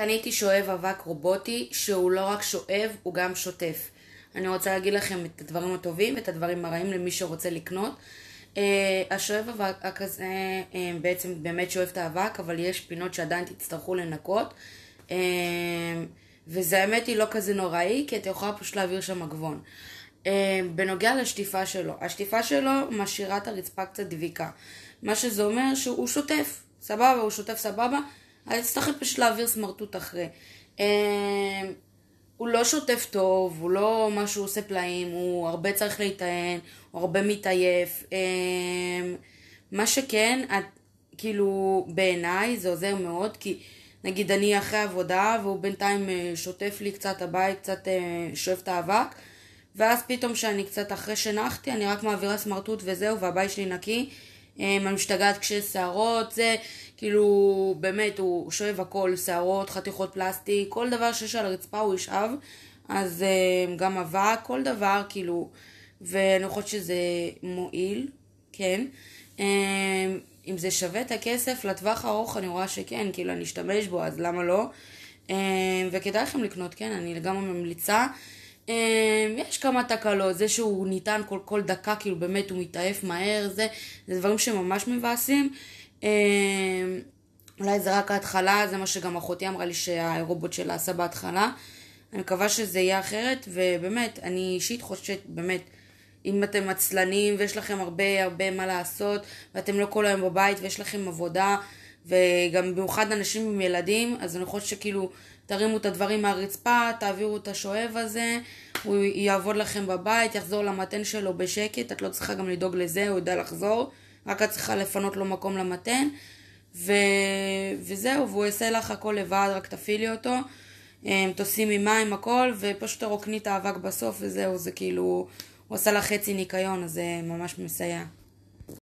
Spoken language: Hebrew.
קניתי שואב אבק רובוטי שהוא לא רק שואב, הוא גם שוטף. אני רוצה להגיד לכם את הדברים הטובים ואת הדברים הרעים למי שרוצה לקנות. Uh, השואב אבק הזה uh, אה, בעצם באמת שואב את האבק, אבל יש פינות שעדיין תצטרכו לנקות. Uh, וזה האמת היא לא כזה נוראי, כי את יכולה פשוט להעביר שם מגבון. Uh, בנוגע לשטיפה שלו, השטיפה שלו משאירה את הרצפה קצת דביקה. מה שזה אומר שהוא שוטף, סבבה, הוא שוטף סבבה. אני אצטרך פשוט להעביר סמרטוט אחרי. אמ, הוא לא שוטף טוב, הוא לא מה שהוא עושה פלאים, הוא הרבה צריך להיטען, הוא הרבה מתעייף. אמ, מה שכן, את, כאילו, בעיניי זה עוזר מאוד, כי נגיד אני אחרי עבודה, והוא בינתיים אה, שוטף לי קצת הבית, קצת אה, שואף את האבק, ואז פתאום כשאני קצת אחרי שנחתי, אני רק מעבירה סמרטוט וזהו, והבית שלי נקי. אני אמ, משתגעת כששערות, זה כאילו באמת הוא שואב הכל, שערות, חתיכות פלסטיק, כל דבר שיש על הרצפה הוא ישאב, אז אמ, גם אבק, כל דבר כאילו, ואני חושבת שזה מועיל, כן. אמ, אם זה שווה את הכסף לטווח הארוך, אני רואה שכן, כאילו אני אשתמש בו אז למה לא? וכדאי לכם לקנות, כן, אני לגמרי ממליצה. אמ, יש כמה תקלות, זה שהוא ניתן כל, כל דקה, כאילו באמת הוא מתעייף מהר, זה, זה דברים שממש מבאסים. אמ, אולי זה רק ההתחלה, זה מה שגם אחותי אמרה לי שהרובוט שלה עשה בהתחלה. אני מקווה שזה יהיה אחרת, ובאמת, אני אישית חושבת, באמת, אם אתם עצלנים ויש לכם הרבה הרבה מה לעשות, ואתם לא כל היום בבית ויש לכם עבודה, וגם במיוחד אנשים עם ילדים, אז אני חושבת שכאילו תרימו את הדברים מהרצפה, תעבירו את השואב הזה, הוא יעבוד לכם בבית, יחזור למתן שלו בשקט, את לא צריכה גם לדאוג לזה, הוא יודע לחזור, רק את צריכה לפנות לו מקום למתן, ו... וזהו, והוא יעשה לך הכל לבד, רק תפעילי אותו, אמ, תוסעים עם מים, הכל, ופשוט תרוקני את האבק בסוף, וזהו, זה כאילו, הוא עשה לך חצי ניקיון, אז זה ממש מסייע.